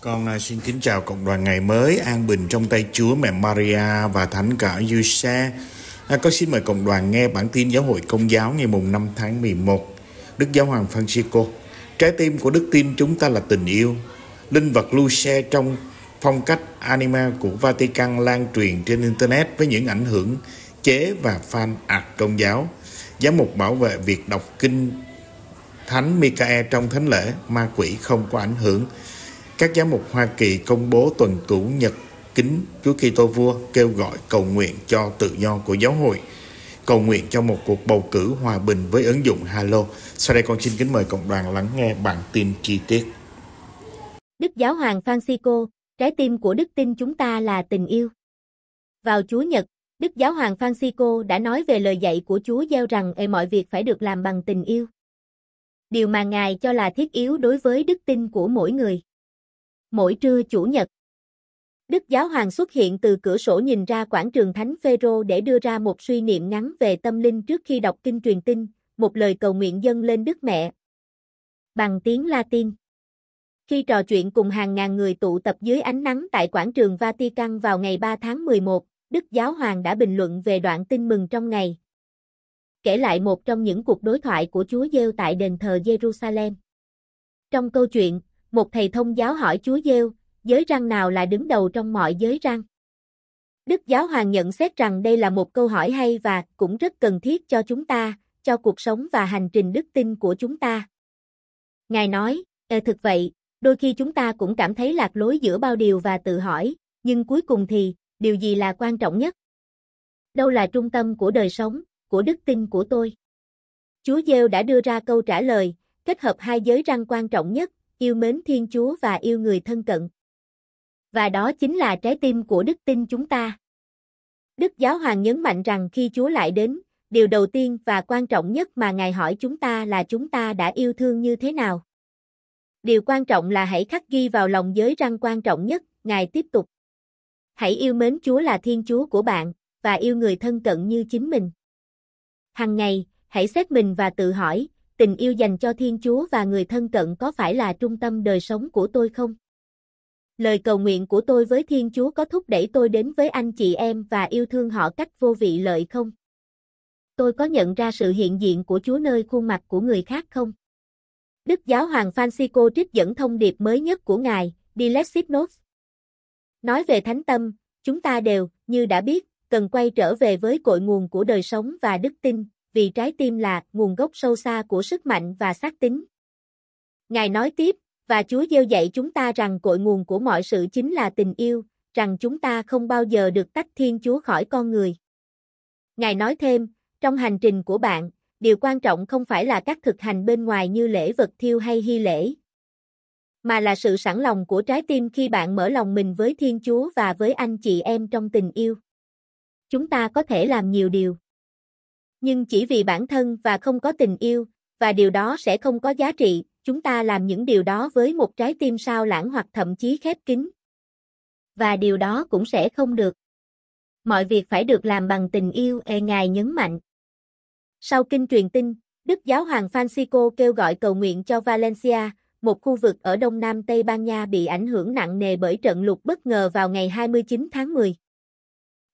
Con à, xin kính chào cộng đoàn ngày mới an bình trong tay Chúa mẹ Maria và thánh cả Giuse. À, con xin mời cộng đoàn nghe bản tin giáo hội công giáo ngày mùng 5 tháng 11. Đức giáo hoàng Francisco, trái tim của đức tin chúng ta là tình yêu. Linh vật Luce trong phong cách anima của Vatican lan truyền trên internet với những ảnh hưởng chế và fan ạc công giáo. Giám mục bảo vệ việc đọc kinh Thánh Micae trong thánh lễ ma quỷ không có ảnh hưởng các giám mục Hoa Kỳ công bố tuần chủ nhật kính Chúa Kitô Vua kêu gọi cầu nguyện cho tự do của giáo hội, cầu nguyện cho một cuộc bầu cử hòa bình với ứng dụng Halo. Sau đây con xin kính mời cộng đoàn lắng nghe bản tin chi tiết. Đức Giáo hoàng Francisco, trái tim của đức tin chúng ta là tình yêu. Vào Chúa Nhật, Đức Giáo hoàng Francisco đã nói về lời dạy của Chúa gieo rằng ê mọi việc phải được làm bằng tình yêu. Điều mà Ngài cho là thiết yếu đối với đức tin của mỗi người mỗi trưa chủ nhật. Đức Giáo Hoàng xuất hiện từ cửa sổ nhìn ra quảng trường Thánh Phêrô để đưa ra một suy niệm ngắn về tâm linh trước khi đọc kinh truyền tin, một lời cầu nguyện dâng lên Đức Mẹ. Bằng tiếng Latin. Khi trò chuyện cùng hàng ngàn người tụ tập dưới ánh nắng tại quảng trường Vatican vào ngày 3 tháng 11, Đức Giáo Hoàng đã bình luận về đoạn tin mừng trong ngày. Kể lại một trong những cuộc đối thoại của Chúa Giêsu tại đền thờ Jerusalem. Trong câu chuyện, một thầy thông giáo hỏi Chúa Giêu, giới răng nào là đứng đầu trong mọi giới răng? Đức Giáo Hoàng nhận xét rằng đây là một câu hỏi hay và cũng rất cần thiết cho chúng ta, cho cuộc sống và hành trình đức tin của chúng ta. Ngài nói, e thực vậy, đôi khi chúng ta cũng cảm thấy lạc lối giữa bao điều và tự hỏi, nhưng cuối cùng thì, điều gì là quan trọng nhất? Đâu là trung tâm của đời sống, của đức tin của tôi? Chúa Giêu đã đưa ra câu trả lời, kết hợp hai giới răng quan trọng nhất, yêu mến Thiên Chúa và yêu người thân cận. Và đó chính là trái tim của đức tin chúng ta. Đức Giáo Hoàng nhấn mạnh rằng khi Chúa lại đến, điều đầu tiên và quan trọng nhất mà Ngài hỏi chúng ta là chúng ta đã yêu thương như thế nào. Điều quan trọng là hãy khắc ghi vào lòng giới răng quan trọng nhất, Ngài tiếp tục. Hãy yêu mến Chúa là Thiên Chúa của bạn, và yêu người thân cận như chính mình. Hằng ngày, hãy xét mình và tự hỏi, tình yêu dành cho Thiên Chúa và người thân cận có phải là trung tâm đời sống của tôi không? Lời cầu nguyện của tôi với Thiên Chúa có thúc đẩy tôi đến với anh chị em và yêu thương họ cách vô vị lợi không? Tôi có nhận ra sự hiện diện của Chúa nơi khuôn mặt của người khác không? Đức Giáo Hoàng Francisco trích dẫn thông điệp mới nhất của Ngài, Dilexit Notes. Nói về thánh tâm, chúng ta đều, như đã biết, cần quay trở về với cội nguồn của đời sống và đức tin, vì trái tim là nguồn gốc sâu xa của sức mạnh và xác tính. Ngài nói tiếp, và Chúa gieo dạy chúng ta rằng cội nguồn của mọi sự chính là tình yêu, rằng chúng ta không bao giờ được tách Thiên Chúa khỏi con người. Ngài nói thêm, trong hành trình của bạn, điều quan trọng không phải là các thực hành bên ngoài như lễ vật thiêu hay hy lễ, mà là sự sẵn lòng của trái tim khi bạn mở lòng mình với Thiên Chúa và với anh chị em trong tình yêu. Chúng ta có thể làm nhiều điều nhưng chỉ vì bản thân và không có tình yêu, và điều đó sẽ không có giá trị, chúng ta làm những điều đó với một trái tim sao lãng hoặc thậm chí khép kín. Và điều đó cũng sẽ không được. Mọi việc phải được làm bằng tình yêu, e ngài nhấn mạnh. Sau kinh truyền tin, Đức Giáo hoàng Francisco kêu gọi cầu nguyện cho Valencia, một khu vực ở đông nam Tây Ban Nha bị ảnh hưởng nặng nề bởi trận lụt bất ngờ vào ngày 29 tháng 10.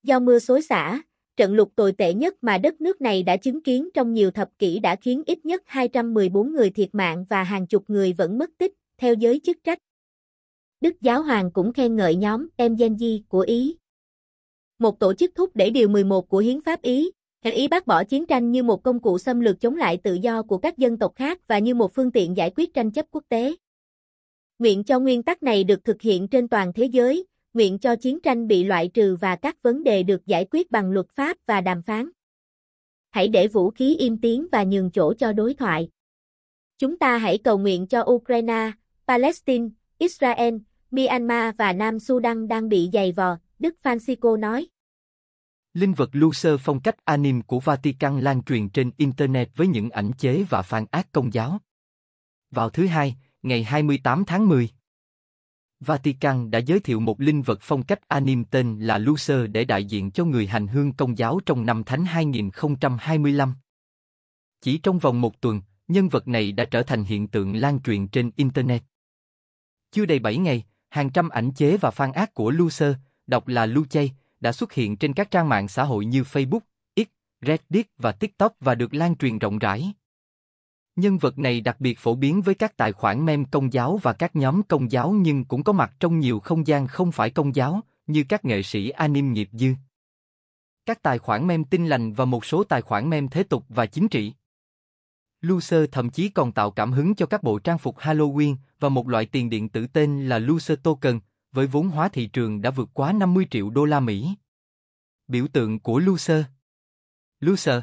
Do mưa xối xả, trận lục tồi tệ nhất mà đất nước này đã chứng kiến trong nhiều thập kỷ đã khiến ít nhất 214 người thiệt mạng và hàng chục người vẫn mất tích, theo giới chức trách. Đức Giáo Hoàng cũng khen ngợi nhóm Mgenji của Ý. Một tổ chức thúc đẩy Điều 11 của Hiến pháp Ý, Hãy Ý bác bỏ chiến tranh như một công cụ xâm lược chống lại tự do của các dân tộc khác và như một phương tiện giải quyết tranh chấp quốc tế. Nguyện cho nguyên tắc này được thực hiện trên toàn thế giới, nguyện cho chiến tranh bị loại trừ và các vấn đề được giải quyết bằng luật pháp và đàm phán. Hãy để vũ khí im tiếng và nhường chỗ cho đối thoại. Chúng ta hãy cầu nguyện cho Ukraine, Palestine, Israel, Myanmar và Nam Sudan đang bị dày vò, Đức Francisco nói. Linh vật Lucifer phong cách anime của Vatican lan truyền trên Internet với những ảnh chế và phản ác công giáo. Vào thứ Hai, ngày 28 tháng 10. Vatican đã giới thiệu một linh vật phong cách anime tên là Lucer để đại diện cho người hành hương công giáo trong năm Thánh 2025. Chỉ trong vòng một tuần, nhân vật này đã trở thành hiện tượng lan truyền trên Internet. Chưa đầy 7 ngày, hàng trăm ảnh chế và fan ác của Lucer, đọc là Luchay, đã xuất hiện trên các trang mạng xã hội như Facebook, X, Reddit và TikTok và được lan truyền rộng rãi. Nhân vật này đặc biệt phổ biến với các tài khoản mem công giáo và các nhóm công giáo nhưng cũng có mặt trong nhiều không gian không phải công giáo, như các nghệ sĩ anime nghiệp dư. Các tài khoản mem tin lành và một số tài khoản mem thế tục và chính trị. Loser thậm chí còn tạo cảm hứng cho các bộ trang phục Halloween và một loại tiền điện tử tên là Loser Token, với vốn hóa thị trường đã vượt quá 50 triệu đô la Mỹ. Biểu tượng của Loser Loser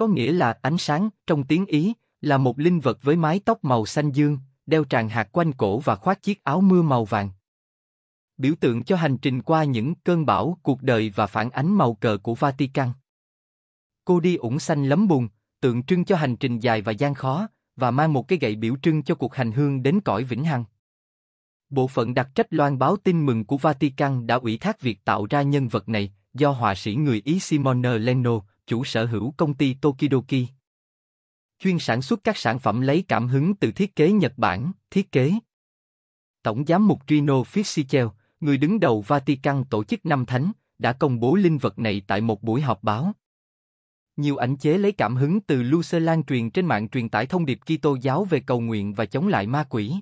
có nghĩa là ánh sáng, trong tiếng Ý, là một linh vật với mái tóc màu xanh dương, đeo tràng hạt quanh cổ và khoác chiếc áo mưa màu vàng. Biểu tượng cho hành trình qua những cơn bão cuộc đời và phản ánh màu cờ của Vatican. Cô đi ủng xanh lấm bùn, tượng trưng cho hành trình dài và gian khó, và mang một cái gậy biểu trưng cho cuộc hành hương đến cõi vĩnh hằng. Bộ phận đặc trách loan báo tin mừng của Vatican đã ủy thác việc tạo ra nhân vật này do họa sĩ người Ý Simone Leno chủ sở hữu công ty Tokidoki. Chuyên sản xuất các sản phẩm lấy cảm hứng từ thiết kế Nhật Bản, thiết kế. Tổng giám mục Trino Fisichel, người đứng đầu Vatican tổ chức năm thánh, đã công bố linh vật này tại một buổi họp báo. Nhiều ảnh chế lấy cảm hứng từ Luce lan truyền trên mạng truyền tải thông điệp Kitô giáo về cầu nguyện và chống lại ma quỷ.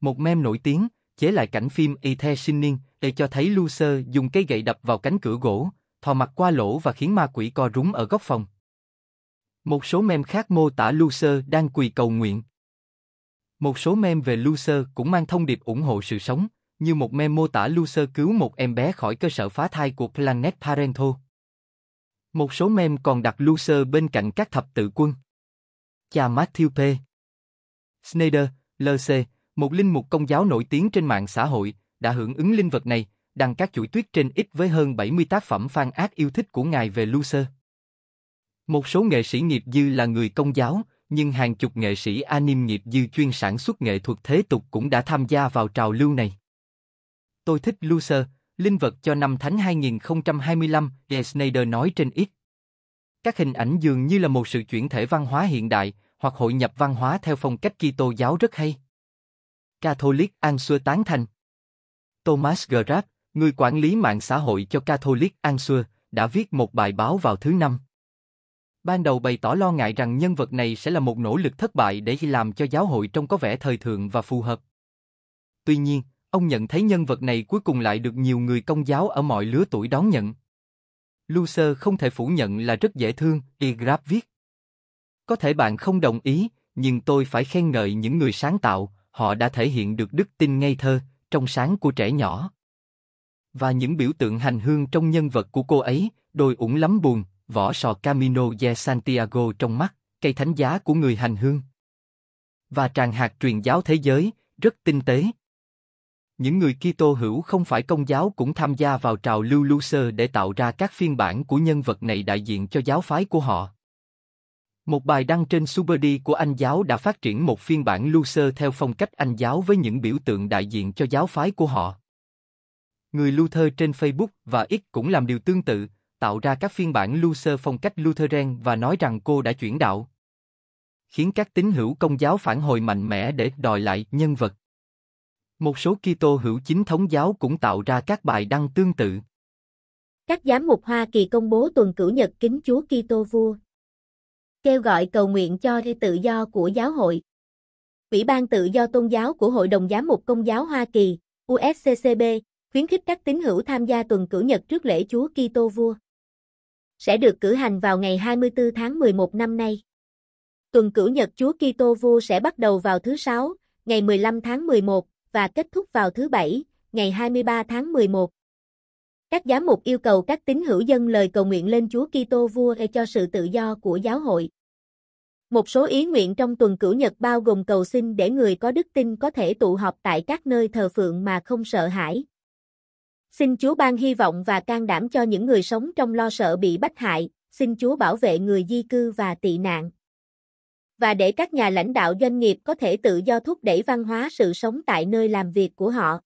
Một meme nổi tiếng, chế lại cảnh phim Y The Sinh để cho thấy Lucer dùng cây gậy đập vào cánh cửa gỗ, thò mặt qua lỗ và khiến ma quỷ co rúm ở góc phòng. Một số mem khác mô tả Lucer đang quỳ cầu nguyện. Một số mem về Lucer cũng mang thông điệp ủng hộ sự sống, như một mem mô tả Lucer cứu một em bé khỏi cơ sở phá thai của Planet Parenthood. Một số mem còn đặt Lucer bên cạnh các thập tự quân. Cha Matthew P. Snyder, LC, một linh mục công giáo nổi tiếng trên mạng xã hội, đã hưởng ứng linh vật này, đăng các chuỗi tuyết trên ít với hơn 70 tác phẩm fan ác yêu thích của ngài về Lucer. Một số nghệ sĩ nghiệp dư là người công giáo, nhưng hàng chục nghệ sĩ anime nghiệp dư chuyên sản xuất nghệ thuật thế tục cũng đã tham gia vào trào lưu này. Tôi thích Lucer, linh vật cho năm Thánh 2025, De Snyder nói trên ít. Các hình ảnh dường như là một sự chuyển thể văn hóa hiện đại, hoặc hội nhập văn hóa theo phong cách Kitô giáo rất hay. Catholic xưa tán thành. Thomas Grab, người quản lý mạng xã hội cho Catholic Answer, đã viết một bài báo vào thứ năm. Ban đầu bày tỏ lo ngại rằng nhân vật này sẽ là một nỗ lực thất bại để làm cho giáo hội trông có vẻ thời thượng và phù hợp. Tuy nhiên, ông nhận thấy nhân vật này cuối cùng lại được nhiều người công giáo ở mọi lứa tuổi đón nhận. Lucer không thể phủ nhận là rất dễ thương, Igrap viết. Có thể bạn không đồng ý, nhưng tôi phải khen ngợi những người sáng tạo, họ đã thể hiện được đức tin ngây thơ, trong sáng của trẻ nhỏ và những biểu tượng hành hương trong nhân vật của cô ấy, đôi ủng lắm buồn, vỏ sò Camino de Santiago trong mắt, cây thánh giá của người hành hương. Và tràng hạt truyền giáo thế giới, rất tinh tế. Những người Kitô hữu không phải công giáo cũng tham gia vào trào lưu Lucer để tạo ra các phiên bản của nhân vật này đại diện cho giáo phái của họ. Một bài đăng trên Superdi của Anh giáo đã phát triển một phiên bản Lucer theo phong cách Anh giáo với những biểu tượng đại diện cho giáo phái của họ người Luther trên Facebook và X cũng làm điều tương tự, tạo ra các phiên bản Luther phong cách Lutheran và nói rằng cô đã chuyển đạo. Khiến các tín hữu công giáo phản hồi mạnh mẽ để đòi lại nhân vật. Một số Kitô hữu chính thống giáo cũng tạo ra các bài đăng tương tự. Các giám mục Hoa Kỳ công bố tuần cửu nhật kính Chúa Kitô vua. Kêu gọi cầu nguyện cho đi tự do của giáo hội. Ủy ban tự do tôn giáo của Hội đồng giám mục công giáo Hoa Kỳ, USCCB, khuyến khích các tín hữu tham gia tuần cử nhật trước lễ Chúa Kitô vua. Sẽ được cử hành vào ngày 24 tháng 11 năm nay. Tuần cử nhật Chúa Kitô vua sẽ bắt đầu vào thứ sáu, ngày 15 tháng 11 và kết thúc vào thứ bảy, ngày 23 tháng 11. Các giám mục yêu cầu các tín hữu dân lời cầu nguyện lên Chúa Kitô vua để cho sự tự do của giáo hội. Một số ý nguyện trong tuần cửu nhật bao gồm cầu xin để người có đức tin có thể tụ họp tại các nơi thờ phượng mà không sợ hãi. Xin Chúa ban hy vọng và can đảm cho những người sống trong lo sợ bị bắt hại, xin Chúa bảo vệ người di cư và tị nạn. Và để các nhà lãnh đạo doanh nghiệp có thể tự do thúc đẩy văn hóa sự sống tại nơi làm việc của họ.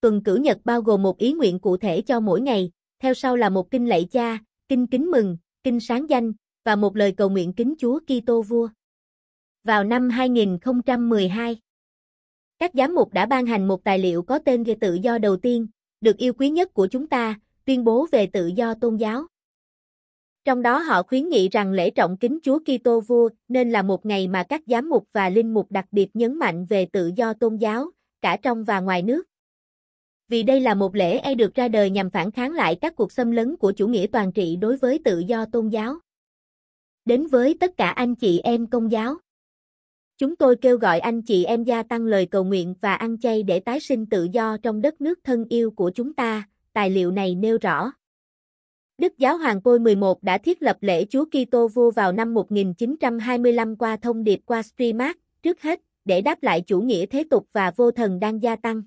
Tuần cử nhật bao gồm một ý nguyện cụ thể cho mỗi ngày, theo sau là một kinh lạy cha, kinh kính mừng, kinh sáng danh và một lời cầu nguyện kính Chúa Kitô vua. Vào năm 2012, các giám mục đã ban hành một tài liệu có tên về tự do đầu tiên, được yêu quý nhất của chúng ta, tuyên bố về tự do tôn giáo. Trong đó họ khuyến nghị rằng lễ trọng kính Chúa Kitô vua nên là một ngày mà các giám mục và linh mục đặc biệt nhấn mạnh về tự do tôn giáo, cả trong và ngoài nước. Vì đây là một lễ e được ra đời nhằm phản kháng lại các cuộc xâm lấn của chủ nghĩa toàn trị đối với tự do tôn giáo. Đến với tất cả anh chị em công giáo Chúng tôi kêu gọi anh chị em gia tăng lời cầu nguyện và ăn chay để tái sinh tự do trong đất nước thân yêu của chúng ta, tài liệu này nêu rõ. Đức Giáo Hoàng Pôi 11 đã thiết lập lễ Chúa Kitô vua vào năm 1925 qua thông điệp qua streamat, trước hết, để đáp lại chủ nghĩa thế tục và vô thần đang gia tăng.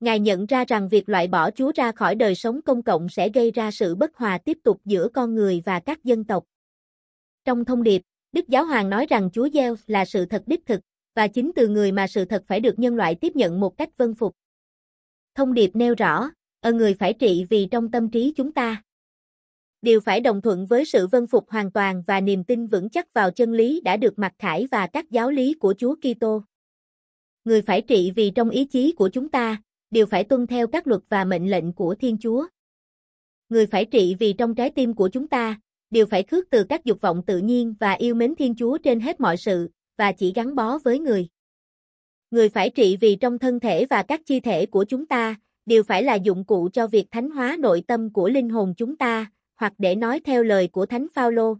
Ngài nhận ra rằng việc loại bỏ Chúa ra khỏi đời sống công cộng sẽ gây ra sự bất hòa tiếp tục giữa con người và các dân tộc. Trong thông điệp, Đức Giáo Hoàng nói rằng Chúa Gieo là sự thật đích thực, và chính từ người mà sự thật phải được nhân loại tiếp nhận một cách vân phục. Thông điệp nêu rõ, ở người phải trị vì trong tâm trí chúng ta. Điều phải đồng thuận với sự vân phục hoàn toàn và niềm tin vững chắc vào chân lý đã được mặc khải và các giáo lý của Chúa Kitô. Người phải trị vì trong ý chí của chúng ta, đều phải tuân theo các luật và mệnh lệnh của Thiên Chúa. Người phải trị vì trong trái tim của chúng ta, đều phải khước từ các dục vọng tự nhiên và yêu mến Thiên Chúa trên hết mọi sự, và chỉ gắn bó với người. Người phải trị vì trong thân thể và các chi thể của chúng ta, đều phải là dụng cụ cho việc thánh hóa nội tâm của linh hồn chúng ta, hoặc để nói theo lời của Thánh Phaolô,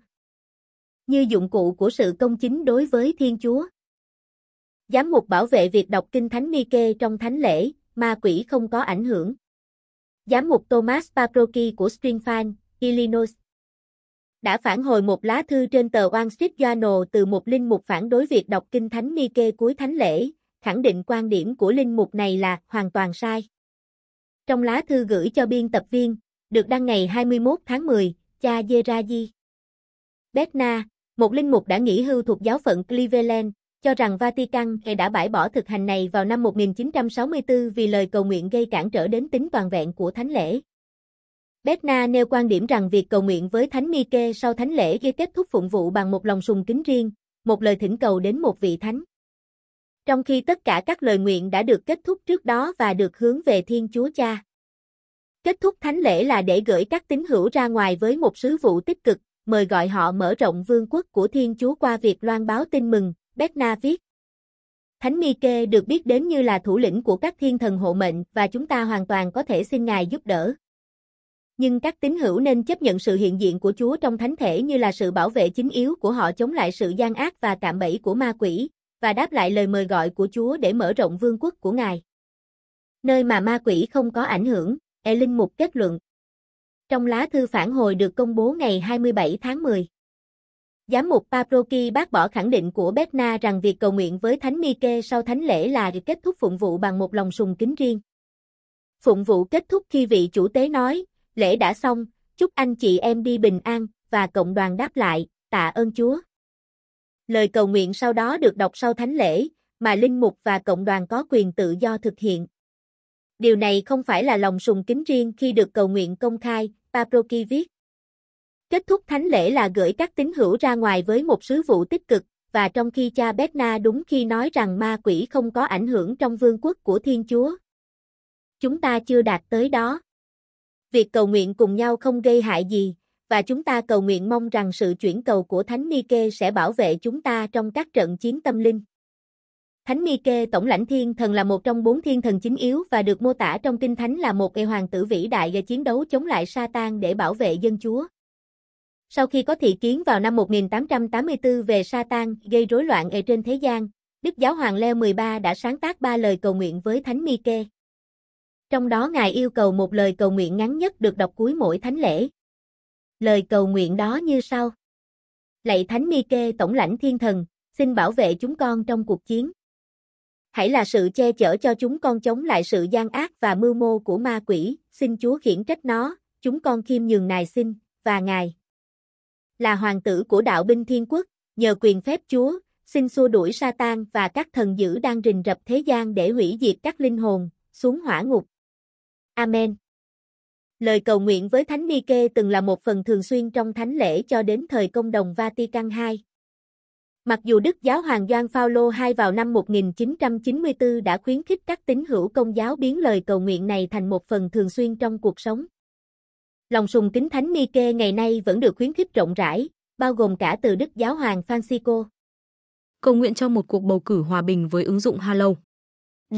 như dụng cụ của sự công chính đối với Thiên Chúa. Giám mục bảo vệ việc đọc kinh thánh Nike trong thánh lễ, ma quỷ không có ảnh hưởng. Giám mục Thomas Paproki của Stringfine, Illinois đã phản hồi một lá thư trên tờ Wall Street Journal từ một linh mục phản đối việc đọc kinh thánh Nike cuối thánh lễ, khẳng định quan điểm của linh mục này là hoàn toàn sai. Trong lá thư gửi cho biên tập viên, được đăng ngày 21 tháng 10, cha Geraji Betna, một linh mục đã nghỉ hưu thuộc giáo phận Cleveland, cho rằng Vatican đã bãi bỏ thực hành này vào năm 1964 vì lời cầu nguyện gây cản trở đến tính toàn vẹn của thánh lễ. Betna nêu quan điểm rằng việc cầu nguyện với Thánh Nike sau thánh lễ gây kết thúc phụng vụ bằng một lòng sùng kính riêng, một lời thỉnh cầu đến một vị thánh. Trong khi tất cả các lời nguyện đã được kết thúc trước đó và được hướng về Thiên Chúa Cha. Kết thúc thánh lễ là để gửi các tín hữu ra ngoài với một sứ vụ tích cực, mời gọi họ mở rộng vương quốc của Thiên Chúa qua việc loan báo tin mừng, Betna viết. Thánh Mike được biết đến như là thủ lĩnh của các thiên thần hộ mệnh và chúng ta hoàn toàn có thể xin Ngài giúp đỡ nhưng các tín hữu nên chấp nhận sự hiện diện của Chúa trong thánh thể như là sự bảo vệ chính yếu của họ chống lại sự gian ác và cạm bẫy của ma quỷ, và đáp lại lời mời gọi của Chúa để mở rộng vương quốc của Ngài. Nơi mà ma quỷ không có ảnh hưởng, E Linh Mục kết luận. Trong lá thư phản hồi được công bố ngày 27 tháng 10. Giám mục Paproki bác bỏ khẳng định của Betna rằng việc cầu nguyện với Thánh Nike sau thánh lễ là kết thúc phụng vụ bằng một lòng sùng kính riêng. Phụng vụ kết thúc khi vị chủ tế nói, lễ đã xong, chúc anh chị em đi bình an, và cộng đoàn đáp lại, tạ ơn Chúa. Lời cầu nguyện sau đó được đọc sau thánh lễ, mà linh mục và cộng đoàn có quyền tự do thực hiện. Điều này không phải là lòng sùng kính riêng khi được cầu nguyện công khai, Paproki viết. Kết thúc thánh lễ là gửi các tín hữu ra ngoài với một sứ vụ tích cực, và trong khi cha Betna đúng khi nói rằng ma quỷ không có ảnh hưởng trong vương quốc của Thiên Chúa. Chúng ta chưa đạt tới đó việc cầu nguyện cùng nhau không gây hại gì, và chúng ta cầu nguyện mong rằng sự chuyển cầu của Thánh mi kê sẽ bảo vệ chúng ta trong các trận chiến tâm linh. Thánh mi kê tổng lãnh thiên thần là một trong bốn thiên thần chính yếu và được mô tả trong kinh thánh là một ngày hoàng tử vĩ đại và chiến đấu chống lại sa tan để bảo vệ dân chúa. Sau khi có thị kiến vào năm 1884 về sa tan gây rối loạn ở trên thế gian, Đức Giáo hoàng Leo 13 đã sáng tác ba lời cầu nguyện với Thánh mi kê trong đó Ngài yêu cầu một lời cầu nguyện ngắn nhất được đọc cuối mỗi thánh lễ. Lời cầu nguyện đó như sau. Lạy Thánh mi kê Tổng lãnh Thiên Thần, xin bảo vệ chúng con trong cuộc chiến. Hãy là sự che chở cho chúng con chống lại sự gian ác và mưu mô của ma quỷ, xin Chúa khiển trách nó, chúng con khiêm nhường Ngài xin, và Ngài. Là hoàng tử của đạo binh thiên quốc, nhờ quyền phép Chúa, xin xua đuổi Satan và các thần dữ đang rình rập thế gian để hủy diệt các linh hồn, xuống hỏa ngục, Amen. Lời cầu nguyện với Thánh Nike từng là một phần thường xuyên trong thánh lễ cho đến thời công đồng Vatican II. Mặc dù Đức giáo hoàng Gioan Phaolô II vào năm 1994 đã khuyến khích các tín hữu công giáo biến lời cầu nguyện này thành một phần thường xuyên trong cuộc sống. Lòng sùng kính thánh Nike ngày nay vẫn được khuyến khích rộng rãi, bao gồm cả từ Đức giáo hoàng Francisco. Cầu nguyện cho một cuộc bầu cử hòa bình với ứng dụng Halo.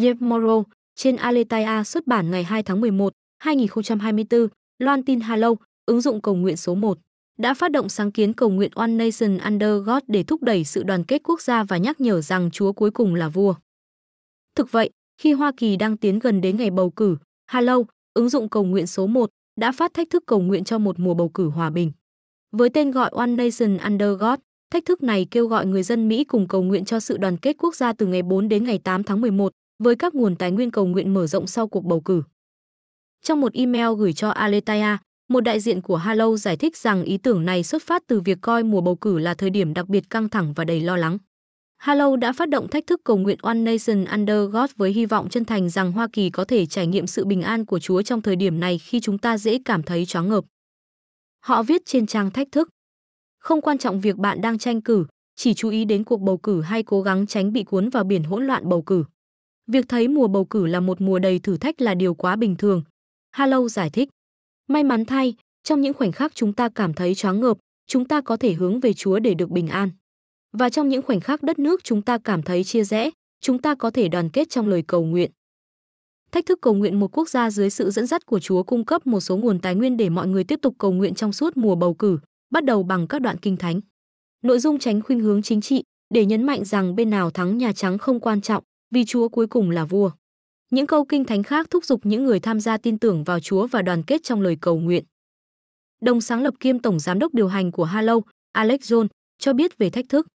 Yep Moro, trên Aletaia xuất bản ngày 2 tháng 11, 2024, Loan tin Hello, ứng dụng cầu nguyện số 1, đã phát động sáng kiến cầu nguyện One Nation Under God để thúc đẩy sự đoàn kết quốc gia và nhắc nhở rằng Chúa cuối cùng là vua. Thực vậy, khi Hoa Kỳ đang tiến gần đến ngày bầu cử, Hello, ứng dụng cầu nguyện số 1, đã phát thách thức cầu nguyện cho một mùa bầu cử hòa bình. Với tên gọi One Nation Under God, thách thức này kêu gọi người dân Mỹ cùng cầu nguyện cho sự đoàn kết quốc gia từ ngày 4 đến ngày 8 tháng 11, với các nguồn tài nguyên cầu nguyện mở rộng sau cuộc bầu cử. Trong một email gửi cho Aletaia, một đại diện của Halo giải thích rằng ý tưởng này xuất phát từ việc coi mùa bầu cử là thời điểm đặc biệt căng thẳng và đầy lo lắng. Halo đã phát động thách thức cầu nguyện One Nation Under God với hy vọng chân thành rằng Hoa Kỳ có thể trải nghiệm sự bình an của Chúa trong thời điểm này khi chúng ta dễ cảm thấy choáng ngợp. Họ viết trên trang thách thức. Không quan trọng việc bạn đang tranh cử, chỉ chú ý đến cuộc bầu cử hay cố gắng tránh bị cuốn vào biển hỗn loạn bầu cử. Việc thấy mùa bầu cử là một mùa đầy thử thách là điều quá bình thường. Hallow giải thích. May mắn thay, trong những khoảnh khắc chúng ta cảm thấy choáng ngợp, chúng ta có thể hướng về Chúa để được bình an. Và trong những khoảnh khắc đất nước chúng ta cảm thấy chia rẽ, chúng ta có thể đoàn kết trong lời cầu nguyện. Thách thức cầu nguyện một quốc gia dưới sự dẫn dắt của Chúa cung cấp một số nguồn tài nguyên để mọi người tiếp tục cầu nguyện trong suốt mùa bầu cử, bắt đầu bằng các đoạn kinh thánh. Nội dung tránh khuynh hướng chính trị để nhấn mạnh rằng bên nào thắng Nhà Trắng không quan trọng, vì Chúa cuối cùng là vua. Những câu kinh thánh khác thúc giục những người tham gia tin tưởng vào Chúa và đoàn kết trong lời cầu nguyện. Đồng sáng lập kiêm tổng giám đốc điều hành của Halo, Alex John, cho biết về thách thức.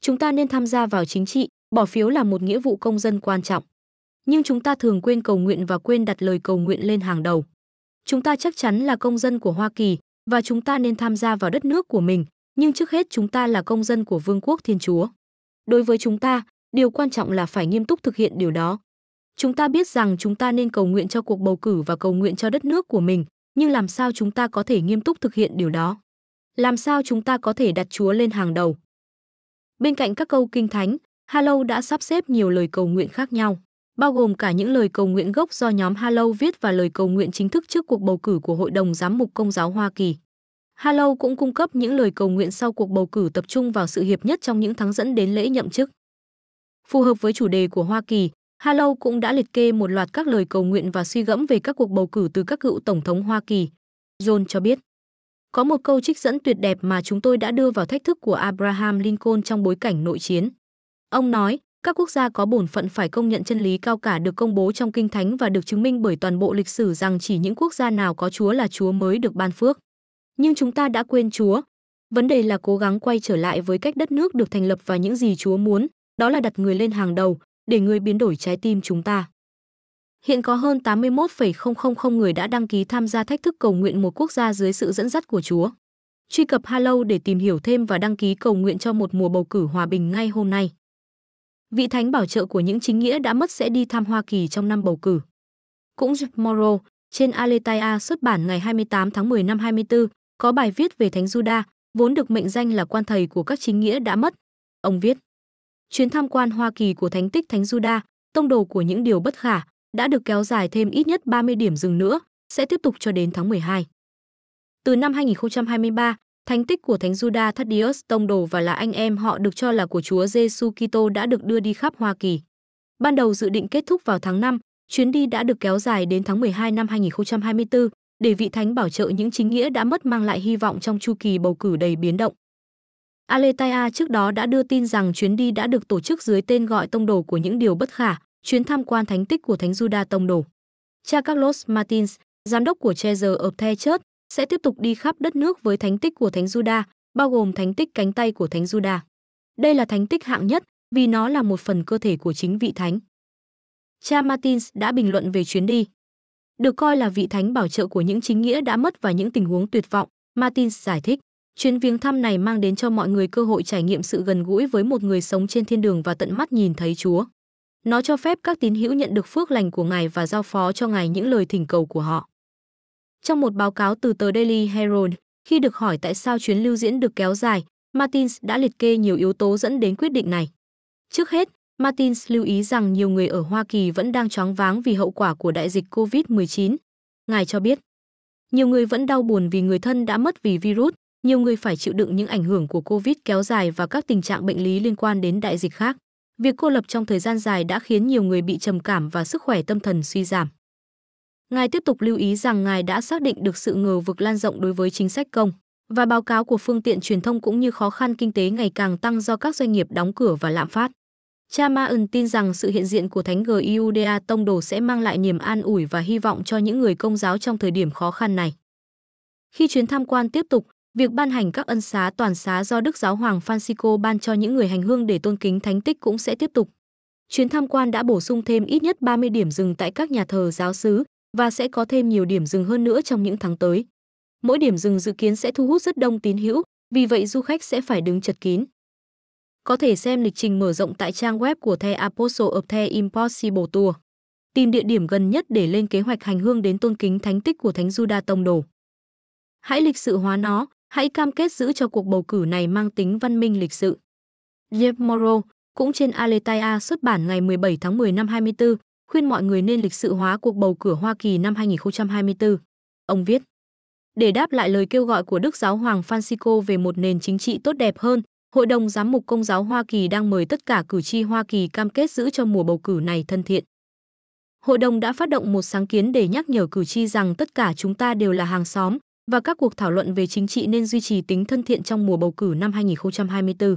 Chúng ta nên tham gia vào chính trị, bỏ phiếu là một nghĩa vụ công dân quan trọng. Nhưng chúng ta thường quên cầu nguyện và quên đặt lời cầu nguyện lên hàng đầu. Chúng ta chắc chắn là công dân của Hoa Kỳ và chúng ta nên tham gia vào đất nước của mình, nhưng trước hết chúng ta là công dân của Vương quốc Thiên Chúa. Đối với chúng ta, Điều quan trọng là phải nghiêm túc thực hiện điều đó. Chúng ta biết rằng chúng ta nên cầu nguyện cho cuộc bầu cử và cầu nguyện cho đất nước của mình, nhưng làm sao chúng ta có thể nghiêm túc thực hiện điều đó? Làm sao chúng ta có thể đặt Chúa lên hàng đầu? Bên cạnh các câu kinh thánh, Hallow đã sắp xếp nhiều lời cầu nguyện khác nhau, bao gồm cả những lời cầu nguyện gốc do nhóm Hallow viết và lời cầu nguyện chính thức trước cuộc bầu cử của Hội đồng Giám mục Công giáo Hoa Kỳ. Hallow cũng cung cấp những lời cầu nguyện sau cuộc bầu cử tập trung vào sự hiệp nhất trong những tháng dẫn đến lễ nhậm chức. Phù hợp với chủ đề của Hoa Kỳ, Harlow cũng đã liệt kê một loạt các lời cầu nguyện và suy gẫm về các cuộc bầu cử từ các cựu tổng thống Hoa Kỳ. John cho biết, có một câu trích dẫn tuyệt đẹp mà chúng tôi đã đưa vào thách thức của Abraham Lincoln trong bối cảnh nội chiến. Ông nói, các quốc gia có bổn phận phải công nhận chân lý cao cả được công bố trong kinh thánh và được chứng minh bởi toàn bộ lịch sử rằng chỉ những quốc gia nào có Chúa là Chúa mới được ban phước. Nhưng chúng ta đã quên Chúa. Vấn đề là cố gắng quay trở lại với cách đất nước được thành lập và những gì Chúa muốn, đó là đặt người lên hàng đầu, để người biến đổi trái tim chúng ta. Hiện có hơn 81,000 người đã đăng ký tham gia thách thức cầu nguyện một quốc gia dưới sự dẫn dắt của Chúa. Truy cập Halo để tìm hiểu thêm và đăng ký cầu nguyện cho một mùa bầu cử hòa bình ngay hôm nay. Vị thánh bảo trợ của những chính nghĩa đã mất sẽ đi thăm Hoa Kỳ trong năm bầu cử. Cũng Moro, trên Aletheia xuất bản ngày 28 tháng 10 năm 24, có bài viết về Thánh Juda, vốn được mệnh danh là quan thầy của các chính nghĩa đã mất. Ông viết chuyến tham quan Hoa Kỳ của thánh tích Thánh Juda, tông đồ của những điều bất khả, đã được kéo dài thêm ít nhất 30 điểm dừng nữa, sẽ tiếp tục cho đến tháng 12. Từ năm 2023, thánh tích của Thánh Juda Thaddeus tông đồ và là anh em họ được cho là của Chúa Giêsu Kitô đã được đưa đi khắp Hoa Kỳ. Ban đầu dự định kết thúc vào tháng 5, chuyến đi đã được kéo dài đến tháng 12 năm 2024 để vị thánh bảo trợ những chính nghĩa đã mất mang lại hy vọng trong chu kỳ bầu cử đầy biến động. Aletaia trước đó đã đưa tin rằng chuyến đi đã được tổ chức dưới tên gọi tông đồ của những điều bất khả, chuyến tham quan thánh tích của Thánh Juda tông đồ. Cha Carlos Martins, giám đốc của Treasure of The Church, sẽ tiếp tục đi khắp đất nước với thánh tích của Thánh Juda, bao gồm thánh tích cánh tay của Thánh Juda. Đây là thánh tích hạng nhất vì nó là một phần cơ thể của chính vị thánh. Cha Martins đã bình luận về chuyến đi. Được coi là vị thánh bảo trợ của những chính nghĩa đã mất và những tình huống tuyệt vọng, Martins giải thích. Chuyến viếng thăm này mang đến cho mọi người cơ hội trải nghiệm sự gần gũi với một người sống trên thiên đường và tận mắt nhìn thấy Chúa. Nó cho phép các tín hữu nhận được phước lành của Ngài và giao phó cho Ngài những lời thỉnh cầu của họ. Trong một báo cáo từ tờ Daily Herald, khi được hỏi tại sao chuyến lưu diễn được kéo dài, Martins đã liệt kê nhiều yếu tố dẫn đến quyết định này. Trước hết, Martins lưu ý rằng nhiều người ở Hoa Kỳ vẫn đang choáng váng vì hậu quả của đại dịch COVID-19. Ngài cho biết, nhiều người vẫn đau buồn vì người thân đã mất vì virus, nhiều người phải chịu đựng những ảnh hưởng của Covid kéo dài và các tình trạng bệnh lý liên quan đến đại dịch khác. Việc cô lập trong thời gian dài đã khiến nhiều người bị trầm cảm và sức khỏe tâm thần suy giảm. Ngài tiếp tục lưu ý rằng ngài đã xác định được sự ngờ vực lan rộng đối với chính sách công và báo cáo của phương tiện truyền thông cũng như khó khăn kinh tế ngày càng tăng do các doanh nghiệp đóng cửa và lạm phát. Cha Ma Ưn tin rằng sự hiện diện của Thánh Giuda Tông Đồ sẽ mang lại niềm an ủi và hy vọng cho những người công giáo trong thời điểm khó khăn này. Khi chuyến tham quan tiếp tục, Việc ban hành các ân xá toàn xá do Đức Giáo Hoàng Francisco ban cho những người hành hương để tôn kính thánh tích cũng sẽ tiếp tục. Chuyến tham quan đã bổ sung thêm ít nhất 30 điểm dừng tại các nhà thờ giáo xứ và sẽ có thêm nhiều điểm dừng hơn nữa trong những tháng tới. Mỗi điểm dừng dự kiến sẽ thu hút rất đông tín hữu, vì vậy du khách sẽ phải đứng chật kín. Có thể xem lịch trình mở rộng tại trang web của The Apostle of The Impossible Tour. Tìm địa điểm gần nhất để lên kế hoạch hành hương đến tôn kính thánh tích của Thánh Juda Tông Đồ. Hãy lịch sự hóa nó, hãy cam kết giữ cho cuộc bầu cử này mang tính văn minh lịch sự. Jeff Morrow, cũng trên Aletheia xuất bản ngày 17 tháng 10 năm 24, khuyên mọi người nên lịch sự hóa cuộc bầu cử Hoa Kỳ năm 2024. Ông viết, để đáp lại lời kêu gọi của Đức Giáo Hoàng Francisco về một nền chính trị tốt đẹp hơn, Hội đồng Giám mục Công giáo Hoa Kỳ đang mời tất cả cử tri Hoa Kỳ cam kết giữ cho mùa bầu cử này thân thiện. Hội đồng đã phát động một sáng kiến để nhắc nhở cử tri rằng tất cả chúng ta đều là hàng xóm, và các cuộc thảo luận về chính trị nên duy trì tính thân thiện trong mùa bầu cử năm 2024.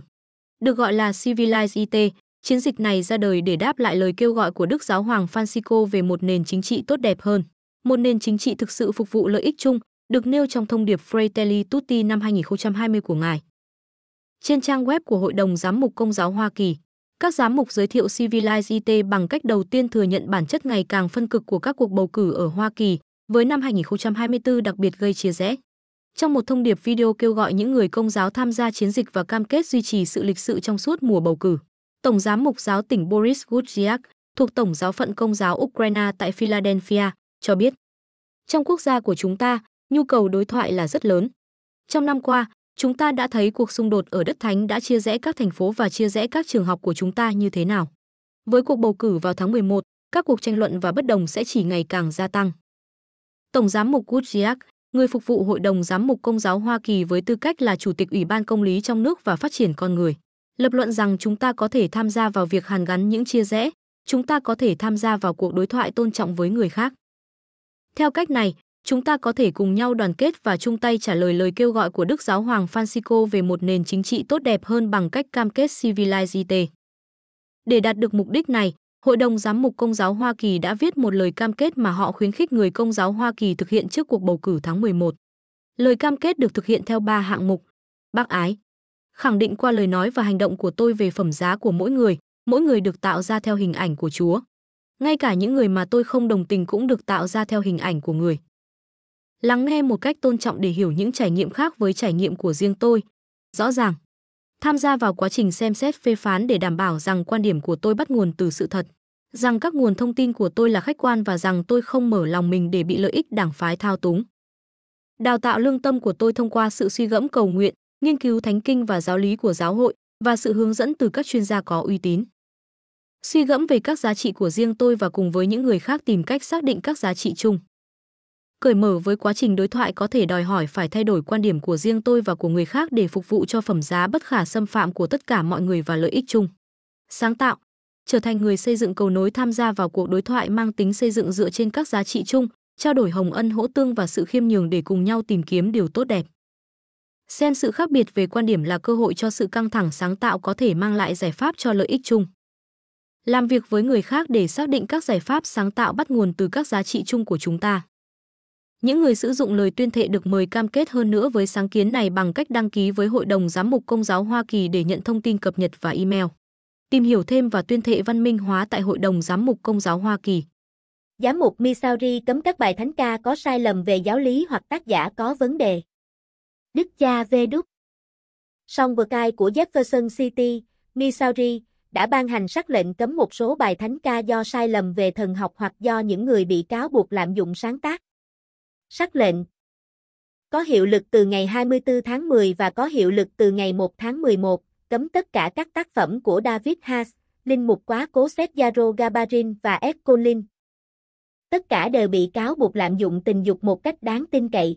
Được gọi là Civilize IT, chiến dịch này ra đời để đáp lại lời kêu gọi của Đức Giáo hoàng Francisco về một nền chính trị tốt đẹp hơn, một nền chính trị thực sự phục vụ lợi ích chung, được nêu trong thông điệp Fratelli Tutti năm 2020 của ngài. Trên trang web của Hội đồng Giám mục Công giáo Hoa Kỳ, các giám mục giới thiệu Civilize IT bằng cách đầu tiên thừa nhận bản chất ngày càng phân cực của các cuộc bầu cử ở Hoa Kỳ với năm 2024 đặc biệt gây chia rẽ. Trong một thông điệp video kêu gọi những người công giáo tham gia chiến dịch và cam kết duy trì sự lịch sự trong suốt mùa bầu cử, Tổng giám mục giáo tỉnh Boris Gudziak thuộc Tổng giáo phận Công giáo Ukraine tại Philadelphia cho biết, trong quốc gia của chúng ta, nhu cầu đối thoại là rất lớn. Trong năm qua, chúng ta đã thấy cuộc xung đột ở đất thánh đã chia rẽ các thành phố và chia rẽ các trường học của chúng ta như thế nào. Với cuộc bầu cử vào tháng 11, các cuộc tranh luận và bất đồng sẽ chỉ ngày càng gia tăng. Tổng giám mục Kujiak, người phục vụ Hội đồng Giám mục Công giáo Hoa Kỳ với tư cách là Chủ tịch Ủy ban Công lý trong nước và phát triển con người. Lập luận rằng chúng ta có thể tham gia vào việc hàn gắn những chia rẽ, chúng ta có thể tham gia vào cuộc đối thoại tôn trọng với người khác. Theo cách này, chúng ta có thể cùng nhau đoàn kết và chung tay trả lời lời kêu gọi của Đức Giáo Hoàng Francisco về một nền chính trị tốt đẹp hơn bằng cách cam kết Civilizite. Để đạt được mục đích này, Hội đồng Giám mục Công giáo Hoa Kỳ đã viết một lời cam kết mà họ khuyến khích người Công giáo Hoa Kỳ thực hiện trước cuộc bầu cử tháng 11. Lời cam kết được thực hiện theo ba hạng mục. Bác ái. Khẳng định qua lời nói và hành động của tôi về phẩm giá của mỗi người, mỗi người được tạo ra theo hình ảnh của Chúa. Ngay cả những người mà tôi không đồng tình cũng được tạo ra theo hình ảnh của người. Lắng nghe một cách tôn trọng để hiểu những trải nghiệm khác với trải nghiệm của riêng tôi. Rõ ràng, tham gia vào quá trình xem xét phê phán để đảm bảo rằng quan điểm của tôi bắt nguồn từ sự thật, rằng các nguồn thông tin của tôi là khách quan và rằng tôi không mở lòng mình để bị lợi ích đảng phái thao túng. Đào tạo lương tâm của tôi thông qua sự suy gẫm cầu nguyện, nghiên cứu thánh kinh và giáo lý của giáo hội và sự hướng dẫn từ các chuyên gia có uy tín. Suy gẫm về các giá trị của riêng tôi và cùng với những người khác tìm cách xác định các giá trị chung cởi mở với quá trình đối thoại có thể đòi hỏi phải thay đổi quan điểm của riêng tôi và của người khác để phục vụ cho phẩm giá bất khả xâm phạm của tất cả mọi người và lợi ích chung sáng tạo trở thành người xây dựng cầu nối tham gia vào cuộc đối thoại mang tính xây dựng dựa trên các giá trị chung trao đổi hồng ân hỗ tương và sự khiêm nhường để cùng nhau tìm kiếm điều tốt đẹp xem sự khác biệt về quan điểm là cơ hội cho sự căng thẳng sáng tạo có thể mang lại giải pháp cho lợi ích chung làm việc với người khác để xác định các giải pháp sáng tạo bắt nguồn từ các giá trị chung của chúng ta những người sử dụng lời tuyên thệ được mời cam kết hơn nữa với sáng kiến này bằng cách đăng ký với Hội đồng Giám mục Công giáo Hoa Kỳ để nhận thông tin cập nhật và email. Tìm hiểu thêm và tuyên thệ văn minh hóa tại Hội đồng Giám mục Công giáo Hoa Kỳ. Giám mục Missouri cấm các bài thánh ca có sai lầm về giáo lý hoặc tác giả có vấn đề. Đức cha V. Đúc Song vừa cai của Jefferson City, Missouri, đã ban hành sắc lệnh cấm một số bài thánh ca do sai lầm về thần học hoặc do những người bị cáo buộc lạm dụng sáng tác. Sắc lệnh có hiệu lực từ ngày 24 tháng 10 và có hiệu lực từ ngày 1 tháng 11, cấm tất cả các tác phẩm của David Haas, Linh Mục Quá Cố Seth Yaro Gabarin và Ed Colin. Tất cả đều bị cáo buộc lạm dụng tình dục một cách đáng tin cậy.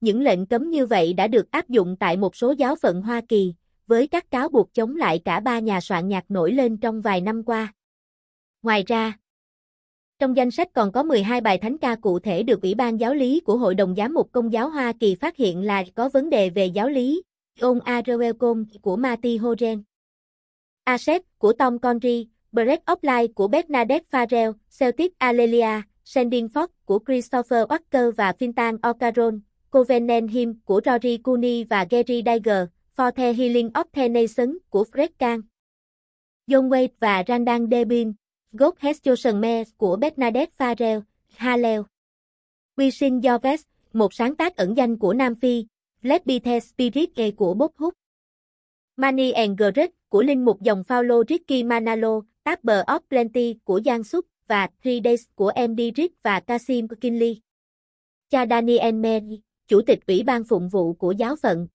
Những lệnh cấm như vậy đã được áp dụng tại một số giáo phận Hoa Kỳ, với các cáo buộc chống lại cả ba nhà soạn nhạc nổi lên trong vài năm qua. Ngoài ra, trong danh sách còn có 12 bài thánh ca cụ thể được Ủy ban Giáo lý của Hội đồng Giám mục Công giáo Hoa Kỳ phát hiện là có vấn đề về giáo lý, John Arewelcom của Marty Horen, Aset của Tom Conry, Brett Offline của Bernadette Farrell, Celtic alelia Sandin Fox của Christopher Walker và Fintan Ocaron, Covenant Him của Rory Cooney và Gary Diger, For the Healing of the Nation của Fred Kahn, John Wade và Randan Debin. Gốc me của Bernadette Farrell, Halel. Quy sinh Jorges, một sáng tác ẩn danh của Nam Phi, Let Be The Spirit E của Bob Hook. Mani and Gret của linh mục dòng Paulo Ricky Manalo, Tapper of Plenty của Giang Súc và Three Days của MD Rick và Kasim Kinley. Cha Daniel Mary, Chủ tịch Ủy ban Phụng vụ của Giáo phận,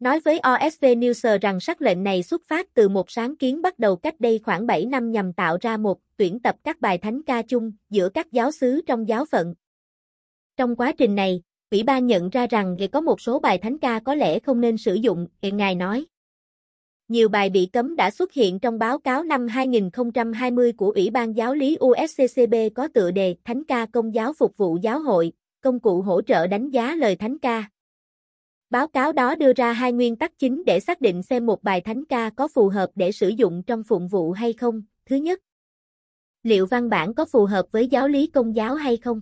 Nói với OSV News rằng sắc lệnh này xuất phát từ một sáng kiến bắt đầu cách đây khoảng 7 năm nhằm tạo ra một tuyển tập các bài thánh ca chung giữa các giáo sứ trong giáo phận. Trong quá trình này, Ủy ban nhận ra rằng có một số bài thánh ca có lẽ không nên sử dụng, Ngài nói. Nhiều bài bị cấm đã xuất hiện trong báo cáo năm 2020 của Ủy ban Giáo lý USCCB có tựa đề Thánh ca công giáo phục vụ giáo hội, công cụ hỗ trợ đánh giá lời thánh ca. Báo cáo đó đưa ra hai nguyên tắc chính để xác định xem một bài thánh ca có phù hợp để sử dụng trong phụng vụ hay không. Thứ nhất, liệu văn bản có phù hợp với giáo lý công giáo hay không?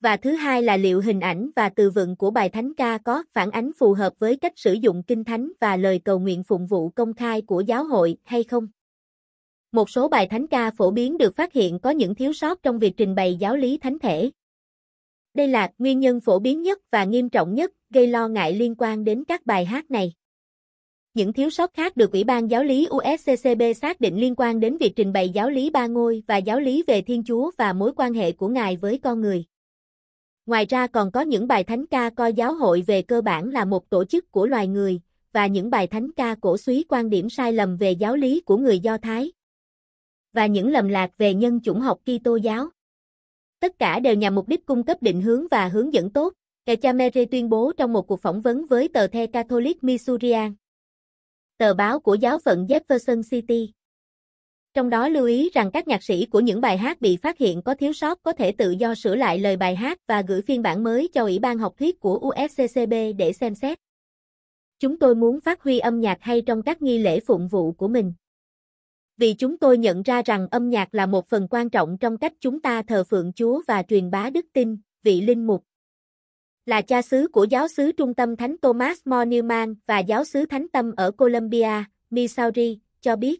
Và thứ hai là liệu hình ảnh và từ vựng của bài thánh ca có phản ánh phù hợp với cách sử dụng kinh thánh và lời cầu nguyện phụng vụ công khai của giáo hội hay không? Một số bài thánh ca phổ biến được phát hiện có những thiếu sót trong việc trình bày giáo lý thánh thể. Đây là nguyên nhân phổ biến nhất và nghiêm trọng nhất gây lo ngại liên quan đến các bài hát này. Những thiếu sót khác được Ủy ban Giáo lý USCCB xác định liên quan đến việc trình bày giáo lý ba ngôi và giáo lý về Thiên Chúa và mối quan hệ của Ngài với con người. Ngoài ra còn có những bài thánh ca coi giáo hội về cơ bản là một tổ chức của loài người, và những bài thánh ca cổ suý quan điểm sai lầm về giáo lý của người Do Thái, và những lầm lạc về nhân chủng học Kitô giáo tất cả đều nhằm mục đích cung cấp định hướng và hướng dẫn tốt, Echamere tuyên bố trong một cuộc phỏng vấn với tờ The Catholic Missourian, tờ báo của giáo phận Jefferson City. Trong đó lưu ý rằng các nhạc sĩ của những bài hát bị phát hiện có thiếu sót có thể tự do sửa lại lời bài hát và gửi phiên bản mới cho Ủy ban học thuyết của USCCB để xem xét. Chúng tôi muốn phát huy âm nhạc hay trong các nghi lễ phụng vụ của mình vì chúng tôi nhận ra rằng âm nhạc là một phần quan trọng trong cách chúng ta thờ phượng Chúa và truyền bá đức tin, vị linh mục là cha xứ của giáo xứ trung tâm Thánh Thomas More Newman và giáo xứ Thánh Tâm ở Columbia, Missouri, cho biết.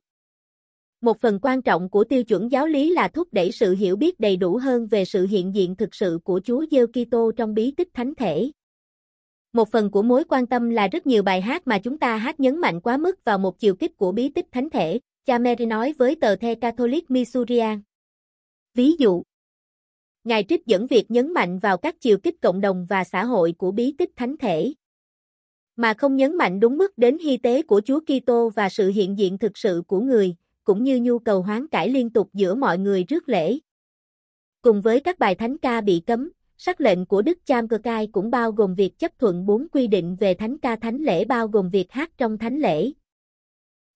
Một phần quan trọng của tiêu chuẩn giáo lý là thúc đẩy sự hiểu biết đầy đủ hơn về sự hiện diện thực sự của Chúa Giêsu Kitô trong bí tích thánh thể. Một phần của mối quan tâm là rất nhiều bài hát mà chúng ta hát nhấn mạnh quá mức vào một chiều kích của bí tích thánh thể, Cha Mary nói với tờ The Catholic Missourian. Ví dụ, Ngài trích dẫn việc nhấn mạnh vào các chiều kích cộng đồng và xã hội của bí tích thánh thể, mà không nhấn mạnh đúng mức đến hy tế của Chúa Kitô và sự hiện diện thực sự của người, cũng như nhu cầu hoán cải liên tục giữa mọi người trước lễ. Cùng với các bài thánh ca bị cấm, sắc lệnh của Đức Cai cũng bao gồm việc chấp thuận bốn quy định về thánh ca thánh lễ bao gồm việc hát trong thánh lễ,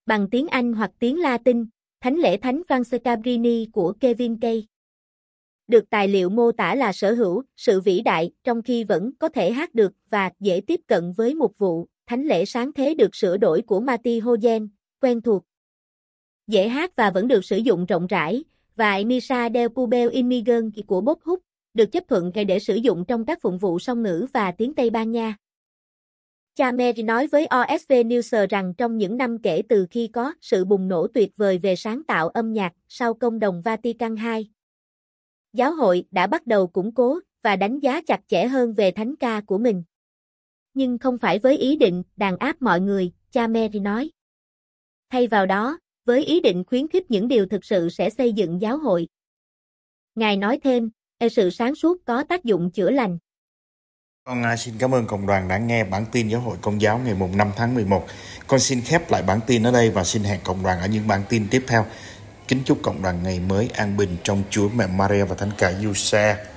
bằng tiếng Anh hoặc tiếng Latin, Thánh lễ Thánh Francis Cabrini của Kevin Kay. Được tài liệu mô tả là sở hữu, sự vĩ đại, trong khi vẫn có thể hát được và dễ tiếp cận với một vụ, thánh lễ sáng thế được sửa đổi của Marty Hogan, quen thuộc. Dễ hát và vẫn được sử dụng rộng rãi, và Misa del Pubel in của Bob Hook, được chấp thuận để sử dụng trong các phụng vụ song ngữ và tiếng Tây Ban Nha. Cha Mary nói với OSV News rằng trong những năm kể từ khi có sự bùng nổ tuyệt vời về sáng tạo âm nhạc sau công đồng Vatican II, giáo hội đã bắt đầu củng cố và đánh giá chặt chẽ hơn về thánh ca của mình. Nhưng không phải với ý định đàn áp mọi người, Cha Mary nói. Thay vào đó, với ý định khuyến khích những điều thực sự sẽ xây dựng giáo hội. Ngài nói thêm, sự sáng suốt có tác dụng chữa lành. Con à, xin cảm ơn cộng đoàn đã nghe bản tin Giáo hội Công giáo ngày mùng 5 tháng 11. Con xin khép lại bản tin ở đây và xin hẹn cộng đoàn ở những bản tin tiếp theo. Kính chúc cộng đoàn ngày mới an bình trong Chúa Mẹ Maria và Thánh Cả Giuse.